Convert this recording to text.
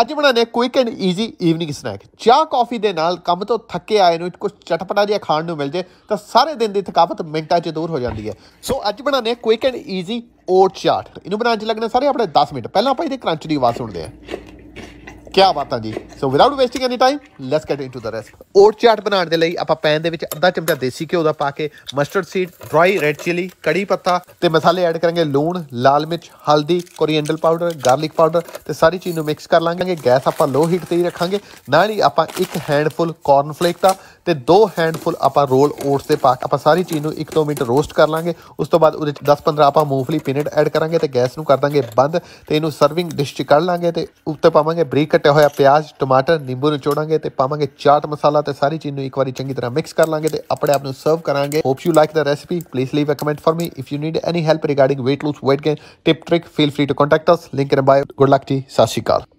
ਅੱਜ ਬਣਾਨੇ quick and easy evening snack ਚਾਹ ਕਾਫੀ ਦੇ ਨਾਲ ਕੰਮ ਤੋਂ ਥੱਕੇ ਆਏ ਨੂੰ ਕੁਝ ਚਟਪਟਾ ਜਿਹਾ ਖਾਣ ਨੂੰ ਮਿਲ ਜੇ ਤਾਂ ਸਾਰੇ ਦਿਨ ਦੀ ਥਕਾਵਟ ਮਿੰਟਾਂ 'ਚ ਦੂਰ ਹੋ ਜਾਂਦੀ ਹੈ ਸੋ ਅੱਜ ਬਣਾਨੇ ਕੁਇਕ ਐਂਡ ਈਜ਼ੀ ਓਟ ਚਾਟ ਇਹਨੂੰ ਬਣਾਉਣ 'ਚ ਲੱਗਣਾ ਸਾਰੇ ਆਪਣੇ 10 ਮਿੰਟ ਪਹਿਲਾਂ ਆਪਾਂ ਇਹਦੇ ਕਰੰਚ ਦੀ ਆਵਾਜ਼ ਸੁਣਦੇ ਹਾਂ ਕਿਆ ਬਾਤ ਆ ਜੀ so without wasting any time let's get into the rest oat chaat ਬਣਾਉਣ ਦੇ ਲਈ ਆਪਾਂ ਪੈਨ ਦੇ ਵਿੱਚ ਅੱਧਾ ਚਮਚਾ ਦੇਸੀ ਘਿਓ ਦਾ ਪਾ ਕੇ mustard seed dry red chilli ਕੜੀ ਪੱਤਾ ਤੇ ਮਸਾਲੇ ਐਡ ਕਰਾਂਗੇ ਲੂਣ ਲਾਲ ਮਿਰਚ ਹਲਦੀ ਕੋਰੀਐਂਡਲ ਪਾਊਡਰ ਗਾਰਲਿਕ ਪਾਊਡਰ ਤੇ ਸਾਰੀ ਚੀਜ਼ ਨੂੰ ਮਿਕਸ ਕਰ ਲਾਂਗੇ ਗੈਸ ਆਪਾਂ ਲੋ ਹੀਟ ਤੇ ਹੀ ਰੱਖਾਂਗੇ ਨਾਲ ਹੀ ਆਪਾਂ ਇੱਕ ਹੈਂਡਫੁਲ ਕਾਰਨ ਫਲੇਕ ਦਾ ਤੇ ਦੋ ਹੈਂਡਫੁਲ ਆਪਾਂ ਰੋਲ ਓਟਸ ਦੇ ਪਾ ਆਪਾਂ ਸਾਰੀ ਚੀਜ਼ ਨੂੰ 1-2 ਮਿੰਟ ਰੋਸਟ ਕਰ ਲਾਂਗੇ ਉਸ ਤੋਂ ਬਾਅਦ ਉਹਦੇ ਵਿੱਚ 10-15 ਆਪਾਂ ਮੂੰਗਫਲੀ ਪੀਨਟ ਐਡ ਕਰਾਂਗੇ ਤੇ ਗੈਸ ਨੂੰ ਕਰ ਦਾਂਗੇ ਬੰਦ ਤੇ ਇਹਨੂੰ ਸਰਵਿੰਗ ਡਿਸ਼ 'ਚ ਕੱਢ ਲਾਂਗੇ ਤੇ ਉੱਤੇ ਪਾਵਾਂਗੇ ਬਰੀਕ ਕੱਟਿਆ ਹੋਇਆ ਪਿਆਜ਼ ਟਮਾਟਰ ਨਿੰਬੂ ਨਿਚੋੜਾਂਗੇ ਤੇ ਪਾਵਾਂਗੇ ਚਾਟ ਮਸਾਲਾ ਤੇ ਸਾਰੀ ਚੀਜ਼ ਨੂੰ ਇੱਕ ਵਾਰੀ ਚੰਗੀ ਤਰ੍ਹਾਂ ਮਿਕਸ ਕਰ ਲਾਂਗੇ ਤੇ ਆਪਣੇ ਆਪ ਨੂੰ ਸਰਵ ਕਰਾਂਗੇ hope you like the recipe please leave a comment for me if you need any help regarding weight loss weight gain tip trick feel free to contact us link in bio good luck ਜੀ ਸਤਿ